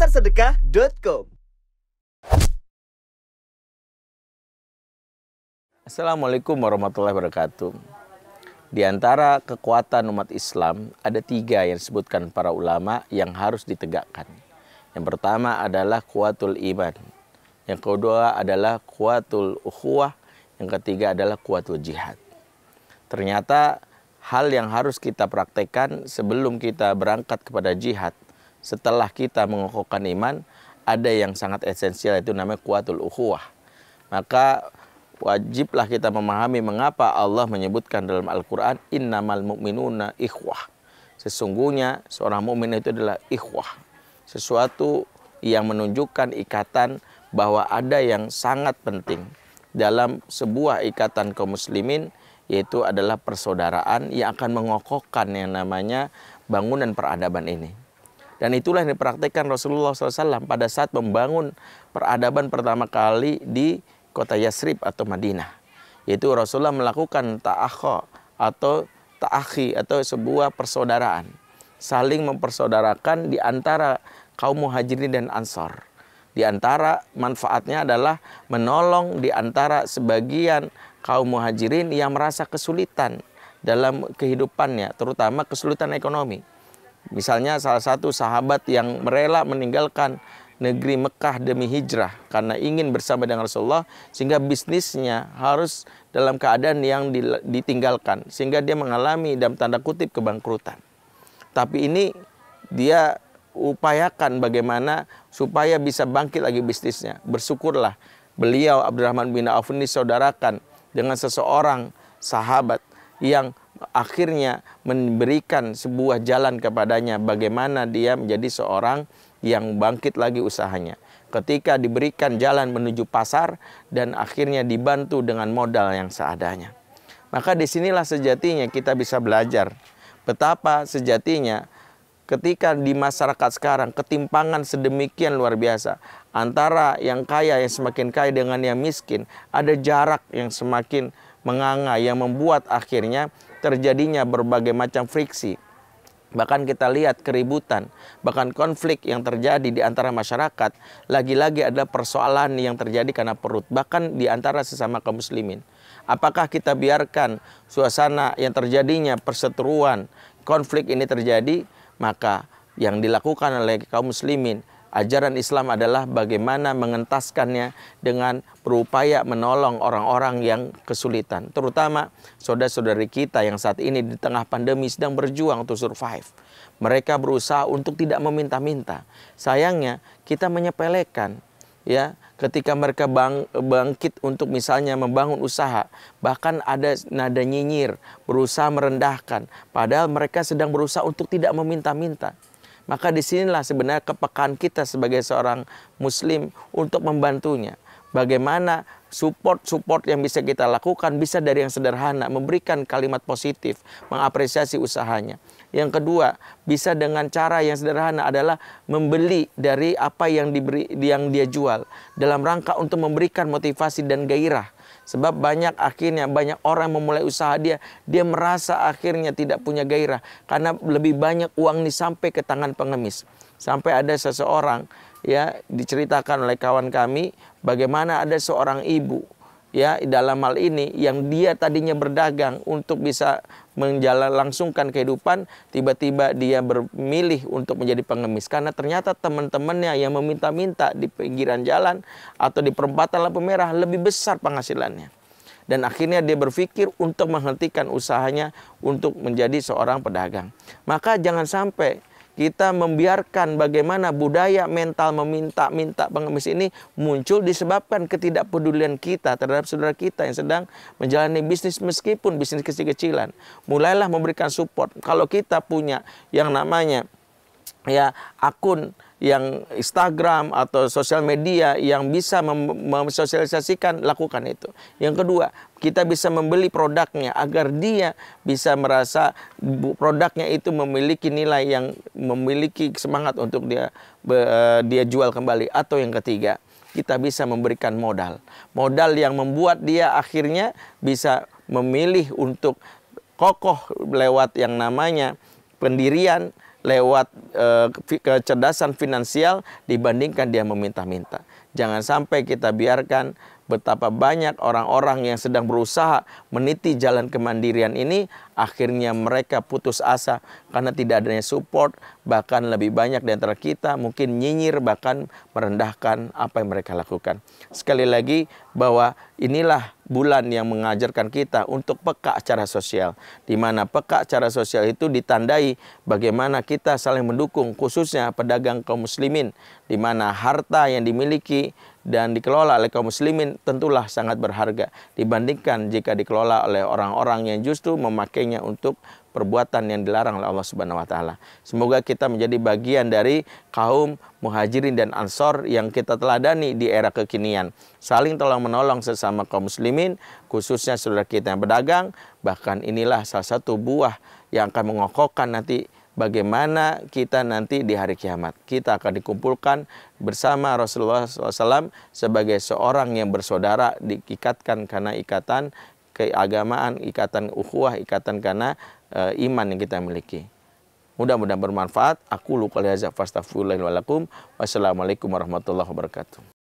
pasarsedekah.com. Assalamualaikum warahmatullahi wabarakatuh. Di antara kekuatan umat Islam ada tiga yang disebutkan para ulama yang harus ditegakkan. Yang pertama adalah kuatul iman. Yang kedua adalah kuatul ukhuwah. Yang ketiga adalah kuatul jihad. Ternyata hal yang harus kita praktekkan sebelum kita berangkat kepada jihad – setelah kita mengokohkan iman, ada yang sangat esensial itu namanya kuatul ukhuwah. Maka wajiblah kita memahami mengapa Allah menyebutkan dalam Al-Qur'an innamal mu'minuna ikhwah. Sesungguhnya seorang mukmin itu adalah ikhwah. Sesuatu yang menunjukkan ikatan bahwa ada yang sangat penting dalam sebuah ikatan kaum muslimin yaitu adalah persaudaraan yang akan mengokohkan yang namanya bangunan peradaban ini. Dan itulah yang dipraktikkan Rasulullah SAW pada saat membangun peradaban pertama kali di kota Yasrib atau Madinah. Yaitu Rasulullah melakukan ta'akho atau ta'akhi atau sebuah persaudaraan. Saling mempersaudarakan di antara kaum muhajirin dan ansor. Di antara manfaatnya adalah menolong di antara sebagian kaum muhajirin yang merasa kesulitan dalam kehidupannya, terutama kesulitan ekonomi. Misalnya salah satu sahabat yang rela meninggalkan negeri Mekah demi hijrah karena ingin bersama dengan Rasulullah sehingga bisnisnya harus dalam keadaan yang ditinggalkan sehingga dia mengalami dalam tanda kutip kebangkrutan. Tapi ini dia upayakan bagaimana supaya bisa bangkit lagi bisnisnya. Bersyukurlah beliau Abdurrahman bin Auf ini saudarakan dengan seseorang sahabat yang akhirnya memberikan sebuah jalan kepadanya bagaimana dia menjadi seorang yang bangkit lagi usahanya. Ketika diberikan jalan menuju pasar dan akhirnya dibantu dengan modal yang seadanya. Maka disinilah sejatinya kita bisa belajar betapa sejatinya ketika di masyarakat sekarang ketimpangan sedemikian luar biasa antara yang kaya yang semakin kaya dengan yang miskin ada jarak yang semakin menganga yang membuat akhirnya terjadinya berbagai macam friksi, bahkan kita lihat keributan, bahkan konflik yang terjadi di antara masyarakat, lagi-lagi ada persoalan yang terjadi karena perut, bahkan di antara sesama kaum muslimin. Apakah kita biarkan suasana yang terjadinya perseteruan, konflik ini terjadi, maka yang dilakukan oleh kaum muslimin Ajaran Islam adalah bagaimana mengentaskannya dengan berupaya menolong orang-orang yang kesulitan, terutama saudara-saudari kita yang saat ini di tengah pandemi sedang berjuang untuk survive. Mereka berusaha untuk tidak meminta-minta. Sayangnya kita menyepelekan ya ketika mereka bang, bangkit untuk misalnya membangun usaha, bahkan ada nada nyinyir, berusaha merendahkan, padahal mereka sedang berusaha untuk tidak meminta-minta. Maka disinilah sebenarnya kepekaan kita sebagai seorang muslim untuk membantunya bagaimana support-support yang bisa kita lakukan bisa dari yang sederhana, memberikan kalimat positif, mengapresiasi usahanya. Yang kedua, bisa dengan cara yang sederhana adalah membeli dari apa yang diberi yang dia jual dalam rangka untuk memberikan motivasi dan gairah. Sebab banyak akhirnya banyak orang memulai usaha dia, dia merasa akhirnya tidak punya gairah karena lebih banyak uang nih sampai ke tangan pengemis. Sampai ada seseorang ya diceritakan oleh kawan kami bagaimana ada seorang ibu ya dalam hal ini yang dia tadinya berdagang untuk bisa menjalan langsungkan kehidupan tiba-tiba dia memilih untuk menjadi pengemis karena ternyata teman-temannya yang meminta-minta di pinggiran jalan atau di perempatan lampu merah lebih besar penghasilannya dan akhirnya dia berpikir untuk menghentikan usahanya untuk menjadi seorang pedagang maka jangan sampai kita membiarkan bagaimana budaya mental meminta-minta pengemis ini muncul disebabkan ketidakpedulian kita terhadap saudara kita yang sedang menjalani bisnis meskipun bisnis kecil-kecilan. Mulailah memberikan support. Kalau kita punya yang namanya ya akun yang Instagram atau sosial media yang bisa mensosialisasikan lakukan itu. Yang kedua, kita bisa membeli produknya agar dia bisa merasa produknya itu memiliki nilai yang memiliki semangat untuk dia eh, dia jual kembali atau yang ketiga, kita bisa memberikan modal. Modal yang membuat dia akhirnya bisa memilih untuk kokoh lewat yang namanya pendirian lewat e, kecerdasan finansial dibandingkan dia meminta-minta. Jangan sampai kita biarkan betapa banyak orang-orang yang sedang berusaha meniti jalan kemandirian ini akhirnya mereka putus asa karena tidak adanya support bahkan lebih banyak di antara kita mungkin nyinyir bahkan merendahkan apa yang mereka lakukan. Sekali lagi bahwa inilah bulan yang mengajarkan kita untuk peka secara sosial. Di mana peka secara sosial itu ditandai bagaimana kita saling mendukung khususnya pedagang kaum muslimin. Di mana harta yang dimiliki dan dikelola oleh kaum muslimin tentulah sangat berharga dibandingkan jika dikelola oleh orang-orang yang justru memakainya untuk perbuatan yang dilarang oleh Allah Subhanahu wa taala. Semoga kita menjadi bagian dari kaum Muhajirin dan Ansor yang kita teladani di era kekinian. Saling tolong-menolong sesama kaum muslimin, khususnya saudara kita yang berdagang, bahkan inilah salah satu buah yang akan mengokohkan nanti bagaimana kita nanti di hari kiamat. Kita akan dikumpulkan bersama Rasulullah SAW sebagai seorang yang bersaudara diikatkan karena ikatan keagamaan, ikatan ukhuwah, ikatan karena uh, iman yang kita miliki. Mudah-mudahan bermanfaat. Aku luka lihazak fastafurlahin walakum. Wassalamualaikum warahmatullahi wabarakatuh.